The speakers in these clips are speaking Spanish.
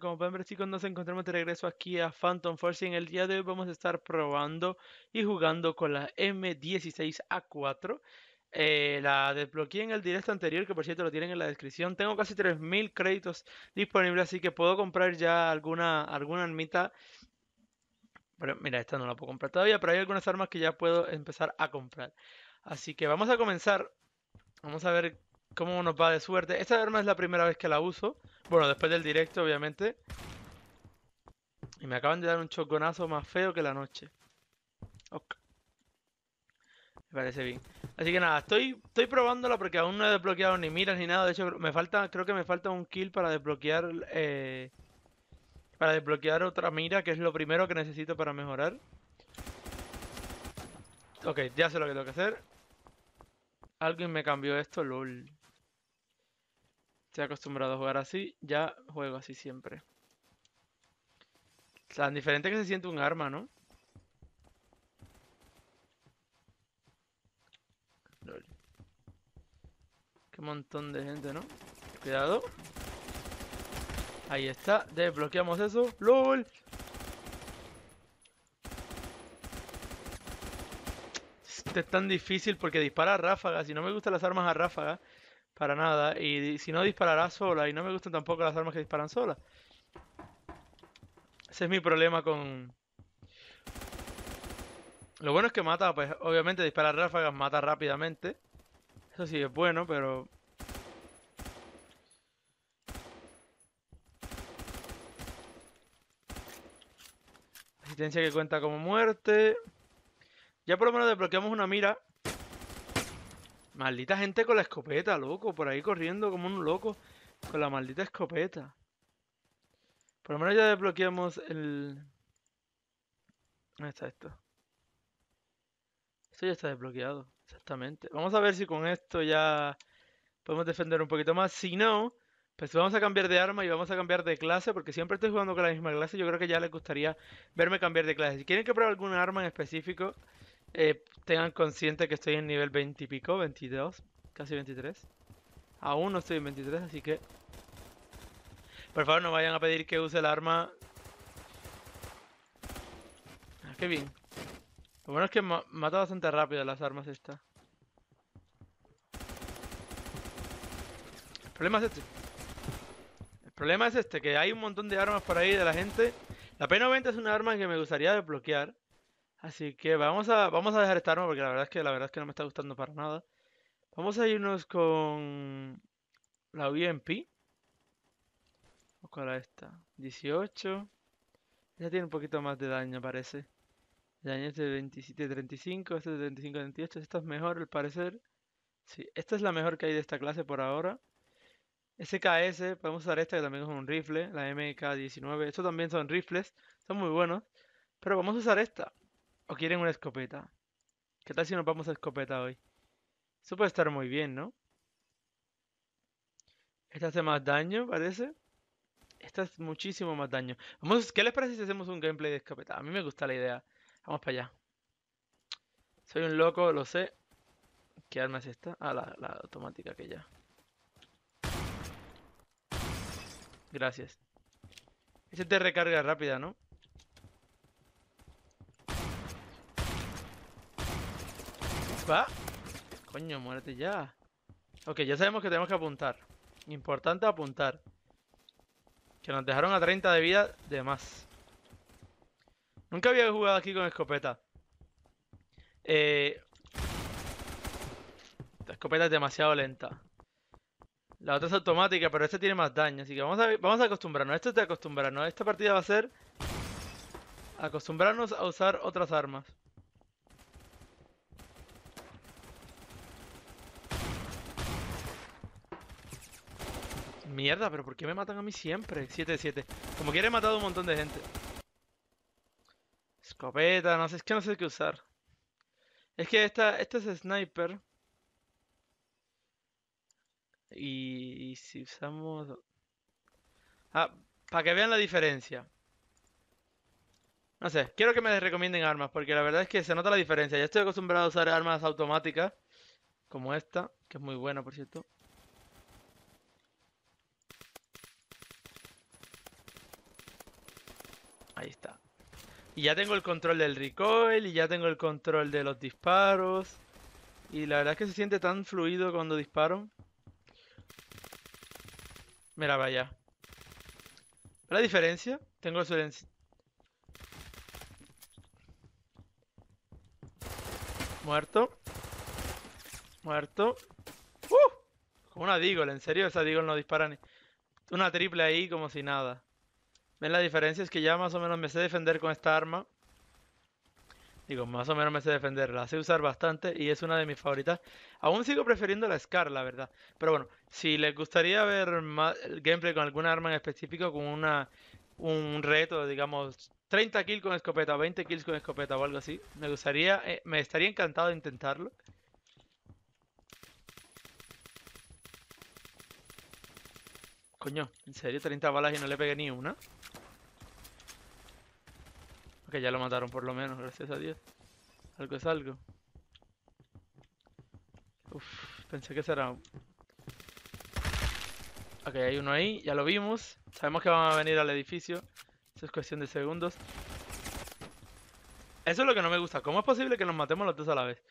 como pueden ver chicos, nos encontramos de regreso aquí a Phantom Force y en el día de hoy vamos a estar probando y jugando con la M16A4. Eh, la desbloqueé en el directo anterior, que por cierto lo tienen en la descripción. Tengo casi 3.000 créditos disponibles, así que puedo comprar ya alguna, alguna armita. Pero mira, esta no la puedo comprar todavía, pero hay algunas armas que ya puedo empezar a comprar. Así que vamos a comenzar. Vamos a ver cómo nos va de suerte. Esta arma es la primera vez que la uso. Bueno, después del directo, obviamente. Y me acaban de dar un choconazo más feo que la noche. Me parece bien. Así que nada, estoy, estoy probándola porque aún no he desbloqueado ni miras ni nada. De hecho, me falta, creo que me falta un kill para desbloquear... Eh, para desbloquear otra mira, que es lo primero que necesito para mejorar. Ok, ya sé lo que tengo que hacer. Alguien me cambió esto, lol. Estoy acostumbrado a jugar así, ya juego así siempre. Tan diferente que se siente un arma, ¿no? Qué montón de gente, ¿no? Cuidado. Ahí está, desbloqueamos eso. ¡LOL! Este es tan difícil porque dispara a ráfagas y no me gustan las armas a ráfagas. Para nada. Y si no disparará sola. Y no me gustan tampoco las armas que disparan sola. Ese es mi problema con... Lo bueno es que mata, pues obviamente disparar ráfagas mata rápidamente. Eso sí es bueno, pero... asistencia que cuenta como muerte. Ya por lo menos desbloqueamos una mira Maldita gente con la escopeta, loco. Por ahí corriendo como un loco con la maldita escopeta. Por lo menos ya desbloqueamos el... ¿Dónde está esto? Esto ya está desbloqueado, exactamente. Vamos a ver si con esto ya podemos defender un poquito más. Si no, pues vamos a cambiar de arma y vamos a cambiar de clase, porque siempre estoy jugando con la misma clase. Yo creo que ya les gustaría verme cambiar de clase. Si quieren que pruebe algún arma en específico, eh, tengan consciente que estoy en nivel 20 y pico, 22, casi 23. Aún no estoy en 23, así que... Por favor, no vayan a pedir que use el arma... Ah, qué bien. Lo bueno es que ma mata bastante rápido las armas esta. El problema es este. El problema es este, que hay un montón de armas por ahí de la gente. La P90 es una arma que me gustaría desbloquear. Así que vamos a, vamos a dejar esta arma porque la verdad es que la verdad es que no me está gustando para nada. Vamos a irnos con la UMP. ¿Cuál es esta? 18. Ya tiene un poquito más de daño, parece. El daño es de 27, 35. Este es de 35, 38. Esta es mejor, al parecer. Sí, esta es la mejor que hay de esta clase por ahora. SKS, podemos usar esta que también es un rifle. La MK19. Estos también son rifles. Son muy buenos. Pero vamos a usar esta. ¿O quieren una escopeta? ¿Qué tal si nos vamos a escopeta hoy? Eso puede estar muy bien, ¿no? Esta hace más daño, parece. Esta es muchísimo más daño. Vamos, ¿Qué les parece si hacemos un gameplay de escopeta? A mí me gusta la idea. Vamos para allá. Soy un loco, lo sé. ¿Qué arma es esta? Ah, la, automática que ya. Gracias. Ese te recarga rápida, ¿no? va? Coño, muérete ya. Ok, ya sabemos que tenemos que apuntar. Importante apuntar. Que nos dejaron a 30 de vida de más. Nunca había jugado aquí con escopeta. Eh, esta escopeta es demasiado lenta. La otra es automática, pero esta tiene más daño. Así que vamos a, vamos a acostumbrarnos. Esto es de acostumbrarnos. Esta partida va a ser... Acostumbrarnos a usar otras armas. Mierda, pero ¿por qué me matan a mí siempre? 7-7. Como quiere he matado un montón de gente. Escopeta, no sé, es que no sé qué usar. Es que esta, este es sniper. Y, si usamos... Ah, para que vean la diferencia. No sé, quiero que me recomienden armas, porque la verdad es que se nota la diferencia. Ya estoy acostumbrado a usar armas automáticas, como esta, que es muy buena, por cierto. Ahí está. Y ya tengo el control del recoil y ya tengo el control de los disparos. Y la verdad es que se siente tan fluido cuando disparo. Mira, vaya. La diferencia, tengo su Muerto. Muerto. ¡Uh! Como una Deagle, en serio, esa Deagle no dispara ni... Una triple ahí como si nada. Ven, la diferencia es que ya más o menos me sé defender con esta arma. Digo, más o menos me sé defender. La sé usar bastante y es una de mis favoritas. Aún sigo prefiriendo la Scar, la verdad. Pero bueno, si les gustaría ver más gameplay con alguna arma en específico, con una, un reto, digamos, 30 kills con escopeta, 20 kills con escopeta o algo así, me gustaría, eh, me estaría encantado de intentarlo. Coño, ¿en serio 30 balas y no le pegué ni una? que ya lo mataron por lo menos, gracias a Dios. Algo es algo. Uf, pensé que será... Ok, hay uno ahí, ya lo vimos. Sabemos que van a venir al edificio. Eso es cuestión de segundos. Eso es lo que no me gusta. ¿Cómo es posible que nos matemos los dos a la vez?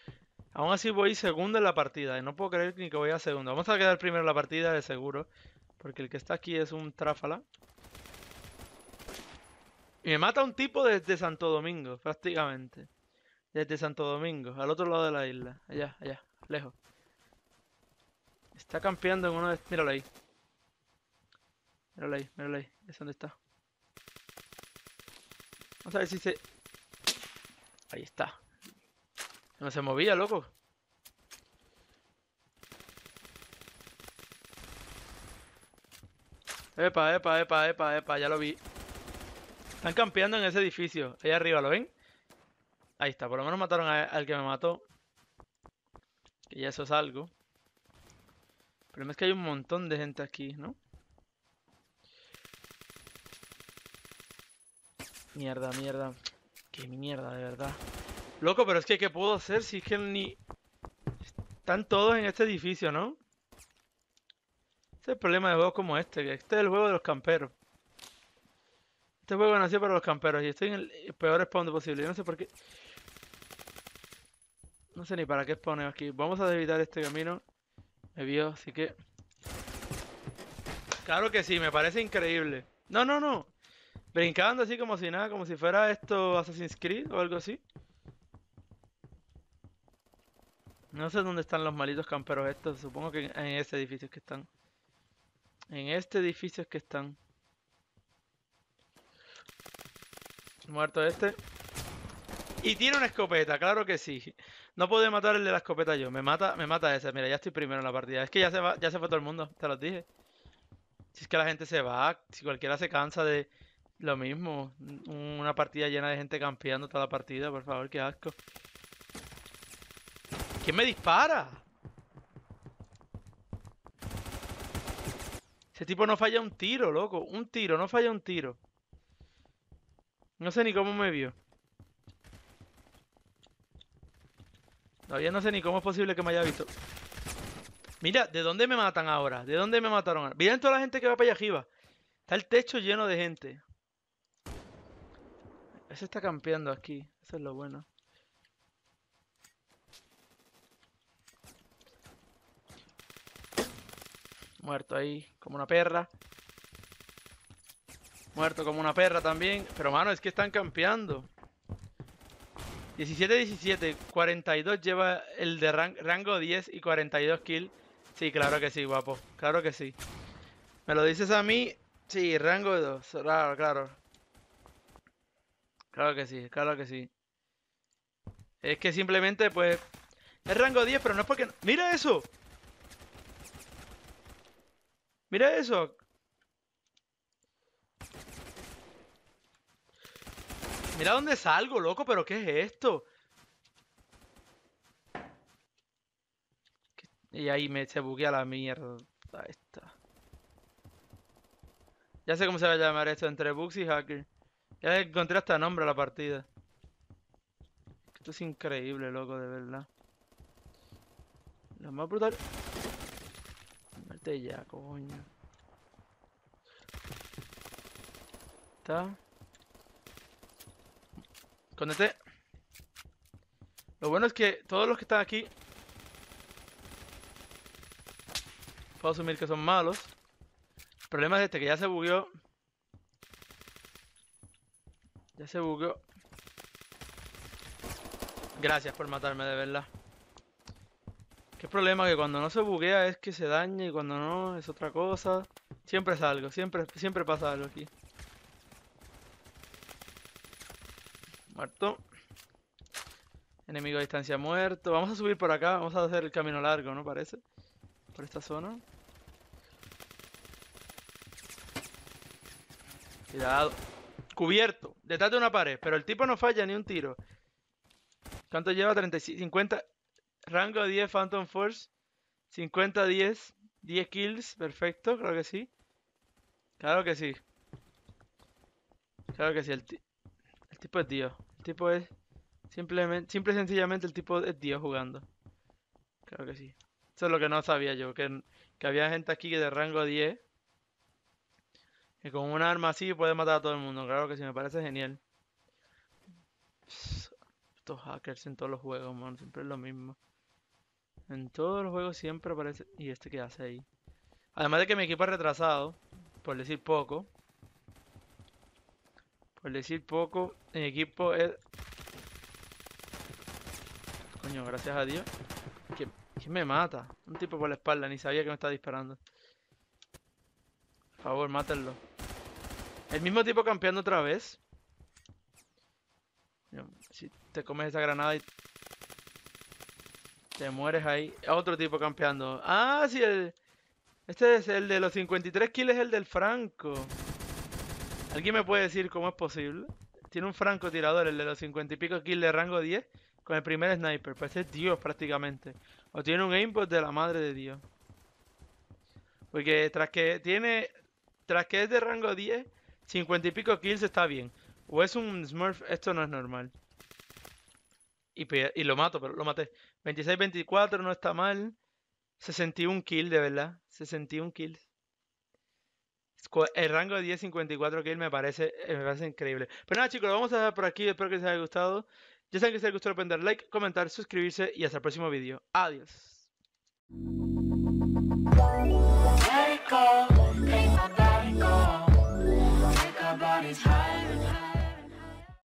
Aún así voy segundo en la partida. Y no puedo creer ni que voy a segundo. Vamos a quedar primero en la partida de seguro. Porque el que está aquí es un tráfala me mata un tipo desde Santo Domingo, prácticamente. Desde Santo Domingo, al otro lado de la isla. Allá, allá, lejos. Está campeando en uno de... Míralo ahí. Míralo ahí, míralo ahí. Es donde está. Vamos a ver si se... Ahí está. No se movía, loco. Epa, epa, epa, epa, epa, ya lo vi. Están campeando en ese edificio. Ahí arriba, ¿lo ven? Ahí está, por lo menos mataron al que me mató. Que ya eso es algo. El problema es que hay un montón de gente aquí, ¿no? Mierda, mierda. Qué mierda, de verdad. Loco, pero es que ¿qué puedo hacer si es que ni... Están todos en este edificio, ¿no? Este es el problema de juegos como este, que este es el juego de los camperos. Este juego nació para los camperos y estoy en el peor spawn posible. Yo no sé por qué. No sé ni para qué spawneo aquí. Vamos a evitar este camino. Me vio, así que. Claro que sí, me parece increíble. No, no, no. Brincando así como si nada, como si fuera esto Assassin's Creed o algo así. No sé dónde están los malitos camperos estos. Supongo que en este edificio es que están. En este edificio es que están. Muerto este. Y tiene una escopeta, claro que sí. No puedo matar el de la escopeta yo. Me mata, me mata ese. Mira, ya estoy primero en la partida. Es que ya se va, ya se fue todo el mundo, te lo dije. Si es que la gente se va, si cualquiera se cansa de lo mismo. Una partida llena de gente campeando toda la partida, por favor, qué asco. ¿Quién me dispara? Ese tipo no falla un tiro, loco. Un tiro, no falla un tiro. No sé ni cómo me vio. Todavía no sé ni cómo es posible que me haya visto. Mira, ¿de dónde me matan ahora? ¿De dónde me mataron? Miren toda la gente que va para allá arriba. Está el techo lleno de gente. Ese está campeando aquí. Eso es lo bueno. Muerto ahí, como una perra. Muerto como una perra también. Pero, mano, es que están campeando. 17-17, 42 lleva el de rango 10 y 42 kills. Sí, claro que sí, guapo. Claro que sí. ¿Me lo dices a mí? Sí, rango 2. Claro, claro. Claro que sí, claro que sí. Es que simplemente, pues... Es rango 10, pero no es porque... ¡Mira eso! ¡Mira eso! Mira dónde salgo, loco, pero ¿qué es esto? Y ahí me se buguea la mierda esta. Ya sé cómo se va a llamar esto, entre bugs y hacker. Ya encontré hasta nombre a la partida. Esto es increíble, loco, de verdad. Lo más brutal... Vete ya, coño. Está este, Lo bueno es que todos los que están aquí... Puedo asumir que son malos. El problema es este, que ya se bugueó. Ya se bugueó. Gracias por matarme, de verdad. Qué problema que cuando no se buguea es que se daña y cuando no es otra cosa. Siempre es algo, siempre, siempre pasa algo aquí. Muerto. Enemigo a distancia muerto. Vamos a subir por acá. Vamos a hacer el camino largo, ¿no parece? Por esta zona. Cuidado. Cubierto. Detrás de una pared. Pero el tipo no falla ni un tiro. ¿Cuánto lleva? 35, 50. Rango 10 Phantom Force. 50, 10. 10 kills. Perfecto. Creo que sí. Claro que sí. Claro que sí. El, tipo es tío el tipo es simplemente, simple y sencillamente el tipo es Dios jugando. Claro que sí. Eso es lo que no sabía yo, que, había gente aquí que de rango 10 que con un arma así puede matar a todo el mundo. Claro que sí, me parece genial. Estos hackers en todos los juegos, man, siempre es lo mismo. En todos los juegos siempre aparece... ¿Y este que hace ahí? Además de que mi equipo es retrasado, por decir poco. Por decir poco, mi equipo es... Coño, gracias a Dios. ¿Quién, me mata? Un tipo por la espalda, ni sabía que me estaba disparando. Por favor, mátenlo. El mismo tipo campeando otra vez. Si te comes esa granada y te mueres ahí. Otro tipo campeando. Ah, sí, el... Este es el de los 53 kills, el del Franco. ¿Alguien me puede decir cómo es posible? Tiene un francotirador, el de los 50 y pico kills de rango 10, con el primer sniper. Pues es Dios prácticamente. O tiene un aimbot de la madre de Dios. Porque tras que tiene. Tras que es de rango 10, 50 y pico kills está bien. O es un Smurf, esto no es normal. Y, y lo mato, pero lo maté. 26-24 no está mal. 61 kills, de verdad. 61 kills. El rango de 1054 que él me parece, eh, me increíble. Pero nada, chicos, lo vamos a dejar por aquí. Espero que les haya gustado. Ya saben que si les gustó, pueden like, comentar, suscribirse y hasta el próximo video, Adiós.